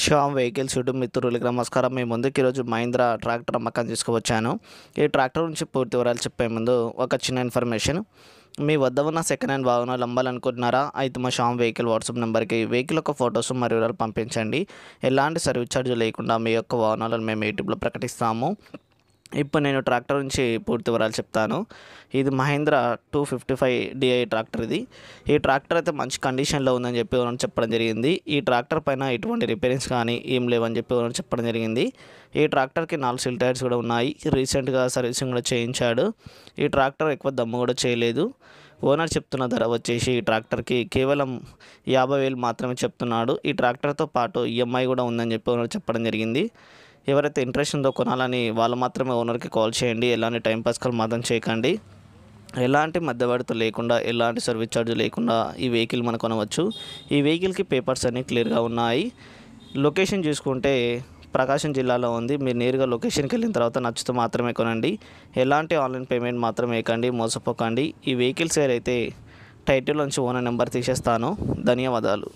Shyam vehicles YouTube మిత్రులకి నమస్కారం మీ ముందుకు ఈరోజు మహీంద్రా ట్రాక్టర్ అమ్మకం తీసుకువచ్చాను ఈ ట్రాక్టర్ నుంచి పూర్తి వివరాలు చెప్పే ముందు ఒక చిన్న ఇన్ఫర్మేషన్ మీ వద్ద ఉన్న సెకండ్ హ్యాండ్ వాహనాలు అమ్మాలనుకుంటున్నారా అయితే మా షామ్ వెహికల్ వాట్సాప్ నెంబర్కి వెహికల్ యొక్క ఫొటోస్ మరియు వివరాలు పంపించండి ఎలాంటి సర్వీస్ ఛార్జ్ లేకుండా మీ యొక్క వాహనాలను మేము యూట్యూబ్లో ప్రకటిస్తాము ఇప్పుడు నేను ట్రాక్టర్ నుంచి పూర్తి వివరాలు చెప్తాను ఇది Mahindra two fifty five DI tractor ఇది ఈ ట్రాక్టర్ అయితే మంచి కండిషన్లో ఉందని చెప్పి మనం చెప్పడం జరిగింది ఈ ట్రాక్టర్ పైన ఎటువంటి రిపేరింగ్స్ కానీ ఏం లేవని చెప్పి మనం చెప్పడం జరిగింది ఈ ట్రాక్టర్కి నాలుగు సీల్ టైర్స్ కూడా ఉన్నాయి రీసెంట్గా సర్వీసింగ్ కూడా చేయించాడు ఈ ట్రాక్టర్ ఎక్కువ దమ్ము కూడా చేయలేదు ఓనర్ చెప్తున్న ధర వచ్చేసి ఈ ట్రాక్టర్కి కేవలం యాభై వేలు మాత్రమే చెప్తున్నాడు ఈ ట్రాక్టర్తో పాటు ఈఎంఐ e కూడా ఉందని చెప్పి ఓనర్ చెప్పడం జరిగింది ఎవరైతే ఇంట్రెస్ట్ ఉందో కొనాలని వాళ్ళు మాత్రమే ఓనర్కి కాల్ చేయండి ఎలాంటి టైంపాస్ కాల్ మాత్రం చేయకండి ఎలాంటి మధ్యవర్తి లేకుండా ఎలాంటి సర్వీస్ ఛార్జ్ లేకుండా ఈ వెహికల్ మనం కొనవచ్చు ఈ వెహికల్కి పేపర్స్ అన్నీ క్లియర్గా ఉన్నాయి లొకేషన్ చూసుకుంటే ప్రకాశం జిల్లాలో ఉంది మీరు నేరుగా లొకేషన్కి వెళ్ళిన తర్వాత నచ్చితే మాత్రమే కొనండి ఎలాంటి ఆన్లైన్ పేమెంట్ మాత్రమే వేయకండి మోసపోకండి ఈ వెహికల్స్ సేల్ అయితే టైటిల్ నుంచి ఓనర్ నెంబర్ తీసేస్తాను ధన్యవాదాలు